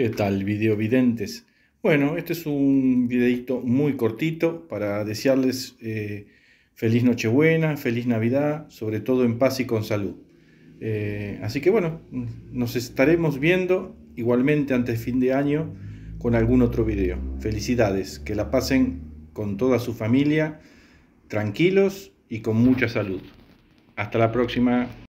¿Qué tal, videovidentes? Bueno, este es un videito muy cortito para desearles eh, feliz Nochebuena, feliz Navidad, sobre todo en paz y con salud. Eh, así que bueno, nos estaremos viendo igualmente antes fin de año con algún otro video. Felicidades, que la pasen con toda su familia, tranquilos y con mucha salud. Hasta la próxima.